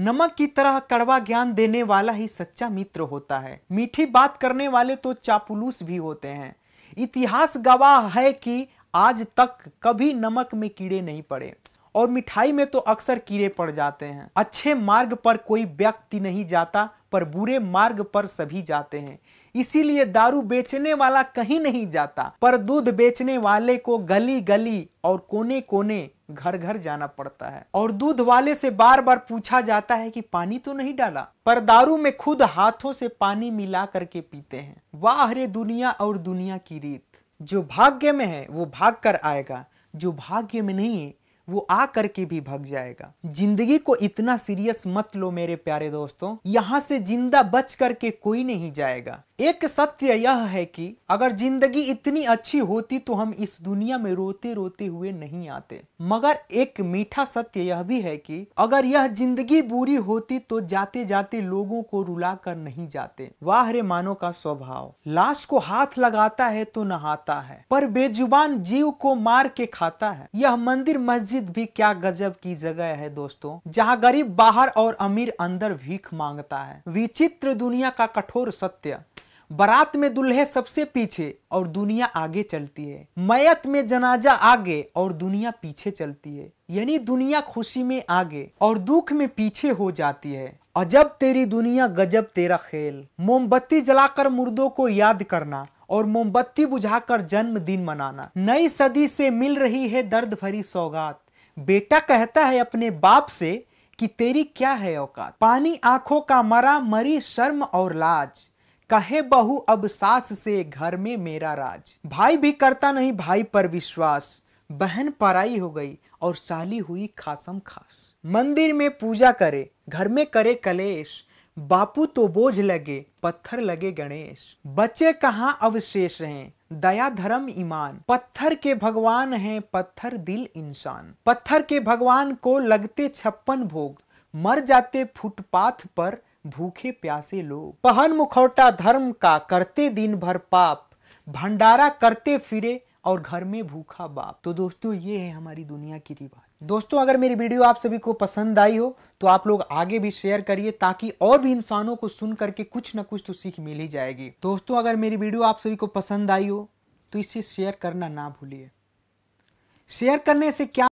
नमक की तरह कड़वा ज्ञान देने वाला ही सच्चा मित्र होता है मीठी बात करने वाले तो चापुलूस भी होते हैं इतिहास गवाह है कि आज तक कभी नमक में कीड़े नहीं पड़े और मिठाई में तो अक्सर कीड़े पड़ जाते हैं अच्छे मार्ग पर कोई व्यक्ति नहीं जाता पर बुरे मार्ग पर सभी जाते हैं इसीलिए दारू बेचने वाला कहीं नहीं जाता पर दूध बेचने वाले को गली गली और कोने कोने घर घर जाना पड़ता है और दूध वाले से बार बार पूछा जाता है कि पानी तो नहीं डाला पर दारू में खुद हाथों से पानी मिला करके पीते हैं वाह रे दुनिया और दुनिया की रीत जो भाग्य में है वो भाग कर आएगा जो भाग्य में नहीं है वो आ करके भी भग जाएगा जिंदगी को इतना सीरियस मत लो मेरे प्यारे दोस्तों यहाँ से जिंदा बच करके कोई नहीं जाएगा एक सत्य यह है कि अगर जिंदगी इतनी अच्छी होती तो हम इस दुनिया में रोते रोते हुए नहीं आते मगर एक मीठा सत्य यह भी है कि अगर यह जिंदगी बुरी होती तो जाते जाते लोगों को रुला कर नहीं जाते वाह रे मानो का स्वभाव लाश को हाथ लगाता है तो नहाता है पर बेजुबान जीव को मार के खाता है यह मंदिर मस्जिद मस्जिद भी क्या गजब की जगह है दोस्तों जहाँ गरीब बाहर और अमीर अंदर भीख मांगता है विचित्र दुनिया का कठोर सत्य बारात में दुल्हे सबसे पीछे और दुनिया आगे चलती है मयत में जनाजा आगे और दुनिया पीछे चलती है यानी दुनिया खुशी में आगे और दुख में पीछे हो जाती है अजब तेरी दुनिया गजब तेरा खेल मोमबत्ती जलाकर मुर्दों को याद करना और मोमबत्ती बुझाकर जन्मदिन मनाना नई सदी से मिल रही है दर्द भरी सौगात बेटा कहता है अपने बाप से कि तेरी क्या है औकात पानी आंखों का मरा मरी शर्म और लाज कहे बहु अब सास से घर में मेरा राज भाई भी करता नहीं भाई पर विश्वास बहन पराई हो गई और साली हुई खासम खास मंदिर में पूजा करे घर में करे कलेश बापू तो बोझ लगे पत्थर लगे गणेश बच्चे कहाँ अवशेष हैं दया धर्म ईमान पत्थर के भगवान हैं पत्थर दिल इंसान पत्थर के भगवान को लगते छप्पन भोग मर जाते फुटपाथ पर भूखे प्यासे लोग पहन मुखौटा धर्म का करते दिन भर पाप भंडारा करते फिरे और घर में भूखा बाप तो दोस्तों ये है हमारी दुनिया की रिवाज दोस्तों अगर मेरी वीडियो आप सभी को पसंद आई हो तो आप लोग आगे भी शेयर करिए ताकि और भी इंसानों को सुन करके कुछ ना कुछ तो सीख मिल ही जाएगी दोस्तों अगर मेरी वीडियो आप सभी को पसंद आई हो तो इसे शेयर करना ना भूलिए शेयर करने से क्या